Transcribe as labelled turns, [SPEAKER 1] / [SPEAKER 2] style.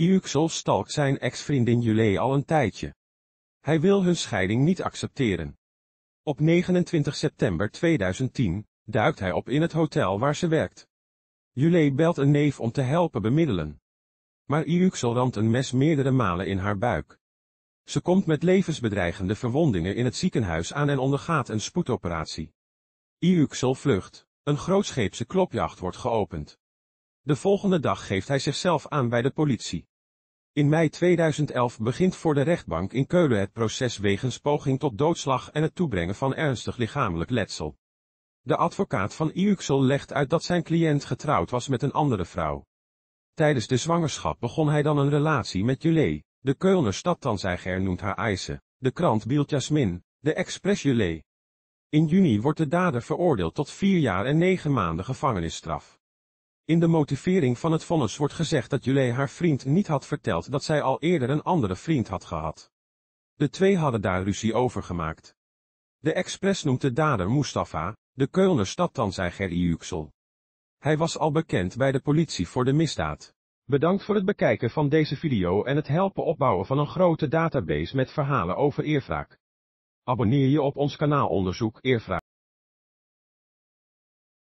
[SPEAKER 1] Iuxol stalkt zijn ex-vriendin Jule al een tijdje. Hij wil hun scheiding niet accepteren. Op 29 september 2010 duikt hij op in het hotel waar ze werkt. Julie belt een neef om te helpen bemiddelen. Maar Iuxel ramt een mes meerdere malen in haar buik. Ze komt met levensbedreigende verwondingen in het ziekenhuis aan en ondergaat een spoedoperatie. Iuxel vlucht. Een grootscheepse klopjacht wordt geopend. De volgende dag geeft hij zichzelf aan bij de politie. In mei 2011 begint voor de rechtbank in Keulen het proces wegens poging tot doodslag en het toebrengen van ernstig lichamelijk letsel. De advocaat van Iuxel legt uit dat zijn cliënt getrouwd was met een andere vrouw. Tijdens de zwangerschap begon hij dan een relatie met Julee. De Keulner stadtanzeiger noemt haar Eise, de krant Bielt Jasmin, de Express Julee. In juni wordt de dader veroordeeld tot vier jaar en negen maanden gevangenisstraf. In de motivering van het vonnis wordt gezegd dat Julie haar vriend niet had verteld dat zij al eerder een andere vriend had gehad. De twee hadden daar ruzie over gemaakt. De expres noemt de dader Mustafa, de zei Gerry Iuxel. Hij was al bekend bij de politie voor de misdaad. Bedankt voor het bekijken van deze video en het helpen opbouwen van een grote database met verhalen over eerwraak. Abonneer je op ons kanaal Onderzoek Eerwraak.